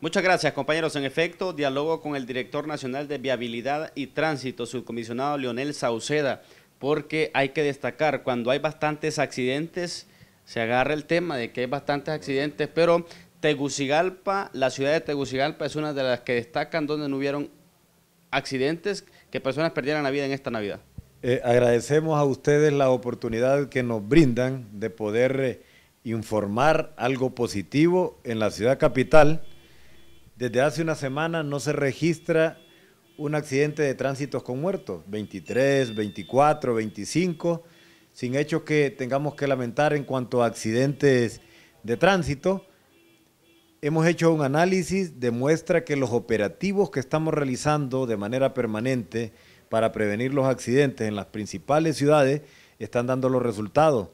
Muchas gracias, compañeros. En efecto, diálogo con el director nacional de Viabilidad y Tránsito, subcomisionado Leonel Sauceda, porque hay que destacar, cuando hay bastantes accidentes, se agarra el tema de que hay bastantes accidentes, pero Tegucigalpa, la ciudad de Tegucigalpa es una de las que destacan donde no hubieron accidentes que personas perdieran la vida en esta Navidad. Eh, agradecemos a ustedes la oportunidad que nos brindan de poder eh, informar algo positivo en la ciudad capital desde hace una semana no se registra un accidente de tránsito con muertos, 23, 24, 25, sin hecho que tengamos que lamentar en cuanto a accidentes de tránsito. Hemos hecho un análisis, demuestra que los operativos que estamos realizando de manera permanente para prevenir los accidentes en las principales ciudades están dando los resultados.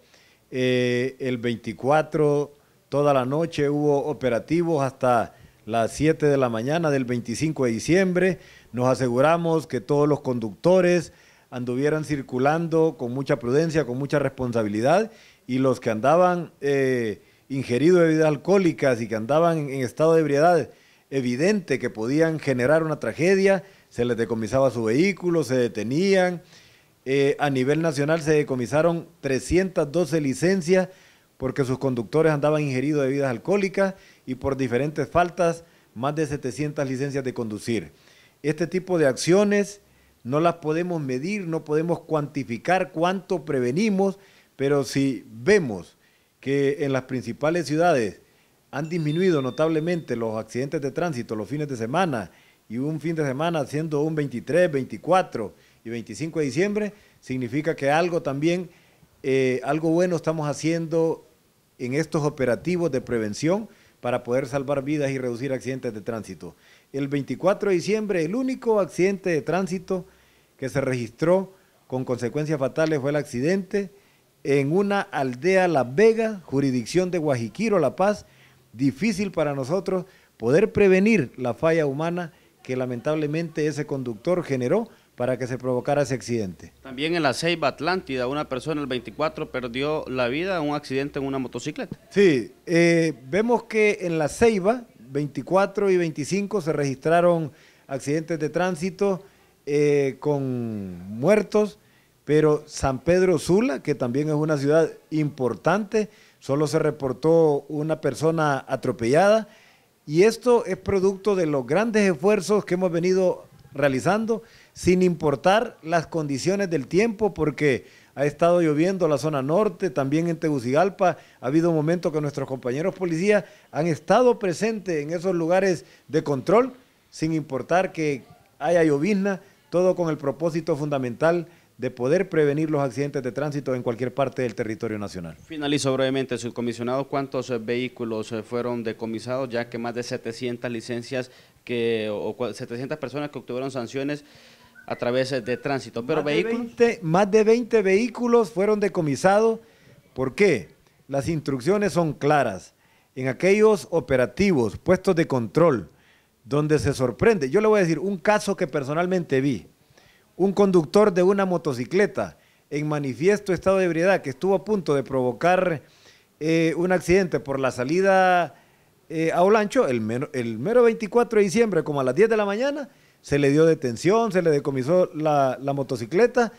Eh, el 24, toda la noche hubo operativos hasta las 7 de la mañana del 25 de diciembre. Nos aseguramos que todos los conductores anduvieran circulando con mucha prudencia, con mucha responsabilidad y los que andaban eh, ingeridos de bebidas alcohólicas y que andaban en estado de ebriedad evidente que podían generar una tragedia, se les decomisaba su vehículo, se detenían. Eh, a nivel nacional se decomisaron 312 licencias porque sus conductores andaban ingeridos de bebidas alcohólicas y por diferentes faltas más de 700 licencias de conducir. Este tipo de acciones no las podemos medir, no podemos cuantificar cuánto prevenimos, pero si vemos que en las principales ciudades han disminuido notablemente los accidentes de tránsito los fines de semana y un fin de semana siendo un 23, 24 y 25 de diciembre, significa que algo también, eh, algo bueno estamos haciendo en estos operativos de prevención para poder salvar vidas y reducir accidentes de tránsito. El 24 de diciembre, el único accidente de tránsito que se registró con consecuencias fatales fue el accidente en una aldea La Vega, jurisdicción de Guajiquiro, La Paz. Difícil para nosotros poder prevenir la falla humana que lamentablemente ese conductor generó para que se provocara ese accidente. También en la Ceiba Atlántida, una persona el 24 perdió la vida en un accidente en una motocicleta. Sí, eh, vemos que en la Ceiba 24 y 25 se registraron accidentes de tránsito eh, con muertos, pero San Pedro Sula, que también es una ciudad importante, solo se reportó una persona atropellada y esto es producto de los grandes esfuerzos que hemos venido realizando sin importar las condiciones del tiempo, porque ha estado lloviendo la zona norte, también en Tegucigalpa. Ha habido momentos que nuestros compañeros policías han estado presentes en esos lugares de control, sin importar que haya llovizna, todo con el propósito fundamental de poder prevenir los accidentes de tránsito en cualquier parte del territorio nacional. Finalizo brevemente, subcomisionado, ¿cuántos eh, vehículos eh, fueron decomisados, ya que más de 700 licencias que, o 700 personas que obtuvieron sanciones a través de tránsito. Pero más De 20, más de 20 vehículos fueron decomisados. ¿Por qué? Las instrucciones son claras. En aquellos operativos, puestos de control, donde se sorprende. Yo le voy a decir un caso que personalmente vi. Un conductor de una motocicleta en manifiesto estado de ebriedad que estuvo a punto de provocar eh, un accidente por la salida eh, a Olancho el el mero 24 de diciembre, como a las 10 de la mañana, se le dio detención, se le decomisó la, motocicleta.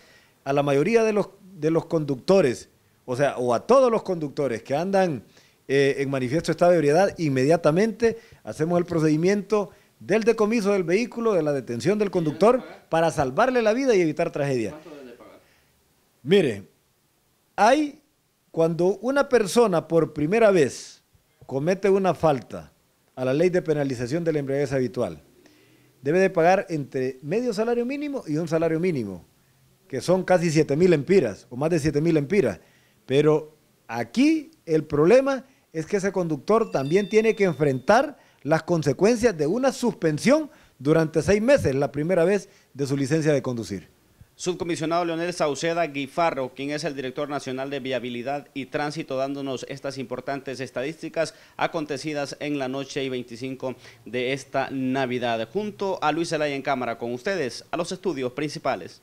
A la mayoría de los, conductores, o sea, o a todos los conductores que andan eh, en manifiesto estado de ebriedad, inmediatamente hacemos el procedimiento del decomiso del vehículo, de la detención del conductor, para salvarle la vida y evitar tragedia. Mire, hay cuando una persona por primera vez comete una falta a la ley de penalización de la embriaguez habitual, debe de pagar entre medio salario mínimo y un salario mínimo, que son casi 7.000 mil empiras o más de 7.000 mil empiras. Pero aquí el problema es que ese conductor también tiene que enfrentar las consecuencias de una suspensión durante seis meses, la primera vez de su licencia de conducir. Subcomisionado Leonel Sauceda Guifarro, quien es el director nacional de viabilidad y tránsito, dándonos estas importantes estadísticas acontecidas en la noche y 25 de esta Navidad. Junto a Luis Elay en cámara, con ustedes a los estudios principales.